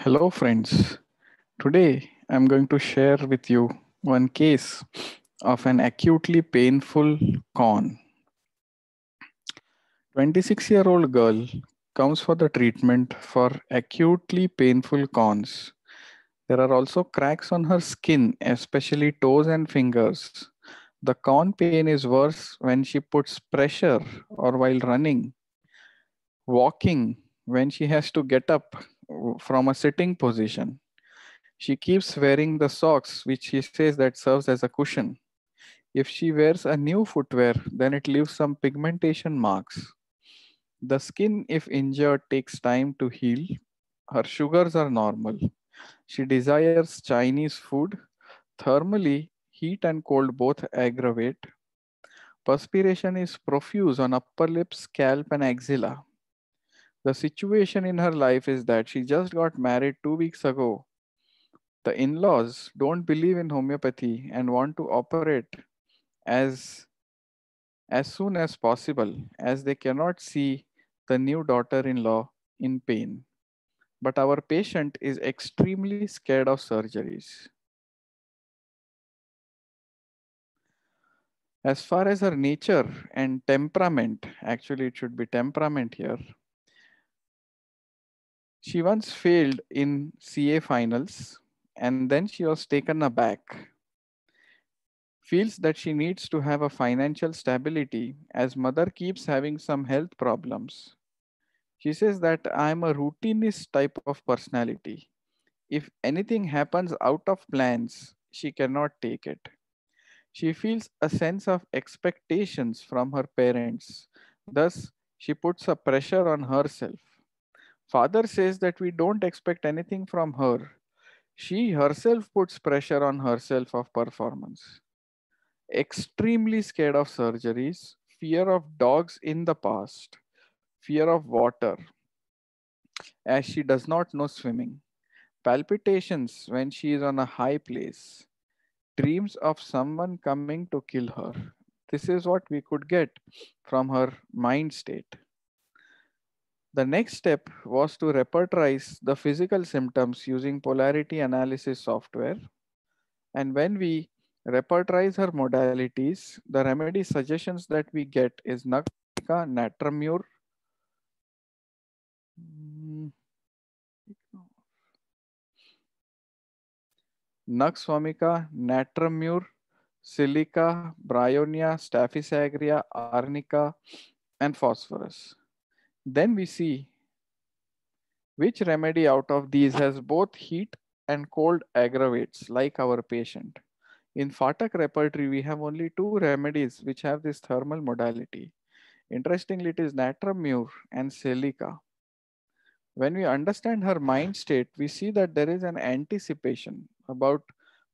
Hello friends. Today I'm going to share with you one case of an acutely painful corn. 26-year-old girl comes for the treatment for acutely painful corns. There are also cracks on her skin, especially toes and fingers. The corn pain is worse when she puts pressure or while running, walking, when she has to get up from a sitting position. She keeps wearing the socks, which she says that serves as a cushion. If she wears a new footwear, then it leaves some pigmentation marks. The skin, if injured, takes time to heal. Her sugars are normal. She desires Chinese food. Thermally, heat and cold both aggravate. Perspiration is profuse on upper lip, scalp, and axilla. The situation in her life is that she just got married two weeks ago. The in laws don't believe in homeopathy and want to operate as, as soon as possible, as they cannot see the new daughter in law in pain. But our patient is extremely scared of surgeries. as far as her nature and temperament, actually, it should be temperament here. She once failed in CA finals and then she was taken aback. Feels that she needs to have a financial stability as mother keeps having some health problems. She says that I'm a routinist type of personality. If anything happens out of plans, she cannot take it. She feels a sense of expectations from her parents. Thus, she puts a pressure on herself. Father says that we don't expect anything from her. She herself puts pressure on herself of performance. Extremely scared of surgeries, fear of dogs in the past, fear of water, as she does not know swimming, palpitations when she is on a high place, dreams of someone coming to kill her. This is what we could get from her mind state. The next step was to repertorize the physical symptoms using polarity analysis software. And when we repertorize her modalities, the remedy suggestions that we get is Nux Natramure, hmm. Natrum Natramure, Silica, Bryonia, Staphysagria, Arnica, and Phosphorus. Then we see which remedy out of these has both heat and cold aggravates like our patient. In FATAC repertory, we have only two remedies which have this thermal modality. Interestingly, it is Natramur and silica. When we understand her mind state, we see that there is an anticipation about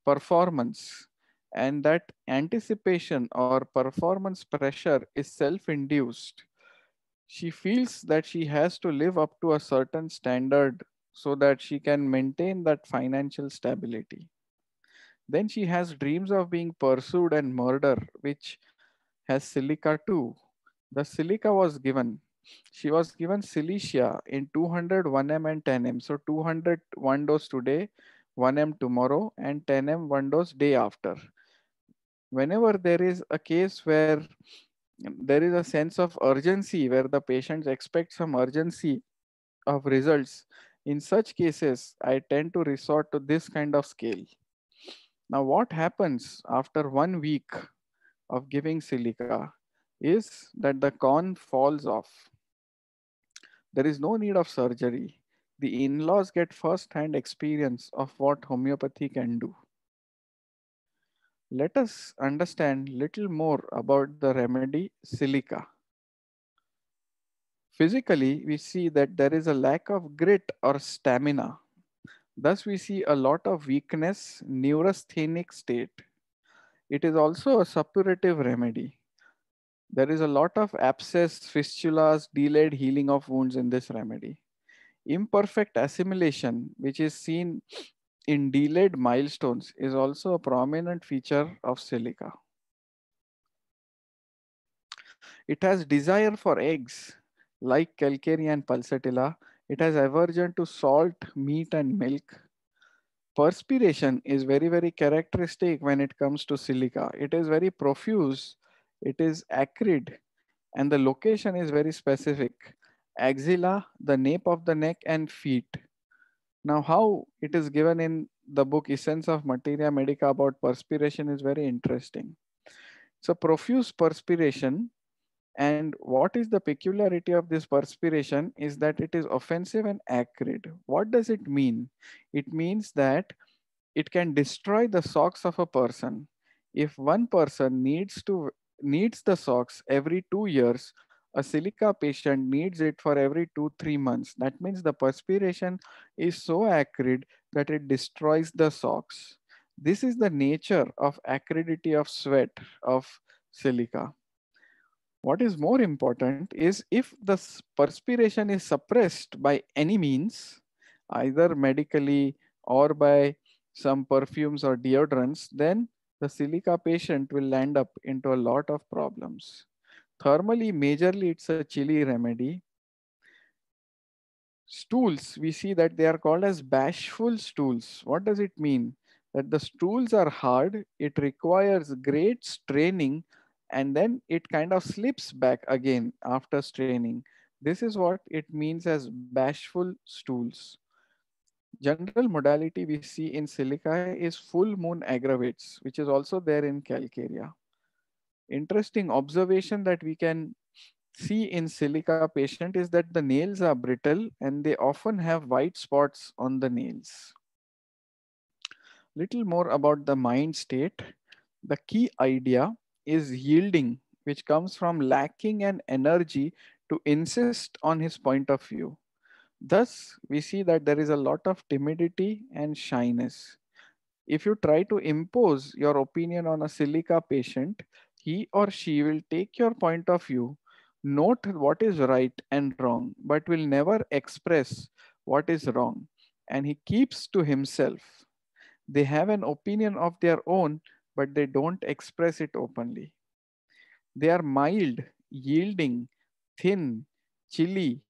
performance and that anticipation or performance pressure is self-induced she feels that she has to live up to a certain standard so that she can maintain that financial stability. Then she has dreams of being pursued and murdered, which has silica too. The silica was given. She was given silicia in 200, 1M, and 10M. So 200 one dose today, 1M tomorrow, and 10M one dose day after. Whenever there is a case where there is a sense of urgency where the patients expect some urgency of results. In such cases, I tend to resort to this kind of scale. Now, what happens after one week of giving silica is that the con falls off. There is no need of surgery. The in-laws get first-hand experience of what homeopathy can do let us understand little more about the remedy silica. Physically, we see that there is a lack of grit or stamina. Thus, we see a lot of weakness, neurasthenic state. It is also a suppurative remedy. There is a lot of abscess, fistulas, delayed healing of wounds in this remedy. Imperfect assimilation, which is seen in delayed milestones is also a prominent feature of silica. It has desire for eggs like calcarea and pulsatilla. It has aversion to salt, meat, and milk. Perspiration is very, very characteristic when it comes to silica. It is very profuse, it is acrid, and the location is very specific. Axilla, the nape of the neck, and feet. Now, how it is given in the book Essence of Materia Medica about perspiration is very interesting. So, profuse perspiration, and what is the peculiarity of this perspiration is that it is offensive and acrid. What does it mean? It means that it can destroy the socks of a person. If one person needs to needs the socks every two years a silica patient needs it for every two, three months. That means the perspiration is so acrid that it destroys the socks. This is the nature of acridity of sweat of silica. What is more important is if the perspiration is suppressed by any means, either medically or by some perfumes or deodorants, then the silica patient will land up into a lot of problems. Thermally, majorly, it's a chili remedy. Stools, we see that they are called as bashful stools. What does it mean? That the stools are hard, it requires great straining, and then it kind of slips back again after straining. This is what it means as bashful stools. General modality we see in silica is full moon aggravates, which is also there in calcarea interesting observation that we can see in silica patient is that the nails are brittle and they often have white spots on the nails. Little more about the mind state. The key idea is yielding, which comes from lacking an energy to insist on his point of view. Thus, we see that there is a lot of timidity and shyness. If you try to impose your opinion on a silica patient, he or she will take your point of view, note what is right and wrong, but will never express what is wrong. And he keeps to himself. They have an opinion of their own, but they don't express it openly. They are mild, yielding, thin, chilly,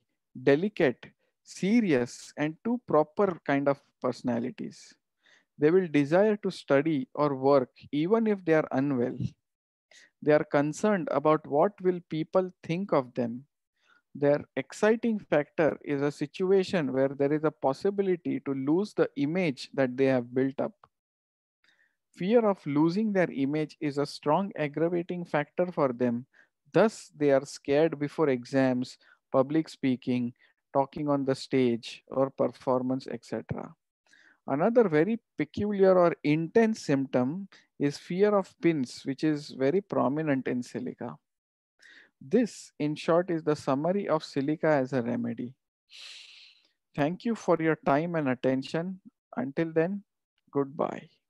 delicate, serious, and two proper kind of personalities. They will desire to study or work even if they are unwell. They are concerned about what will people think of them. Their exciting factor is a situation where there is a possibility to lose the image that they have built up. Fear of losing their image is a strong aggravating factor for them. Thus, they are scared before exams, public speaking, talking on the stage or performance, etc. Another very peculiar or intense symptom is fear of pins, which is very prominent in silica. This, in short, is the summary of silica as a remedy. Thank you for your time and attention. Until then, goodbye.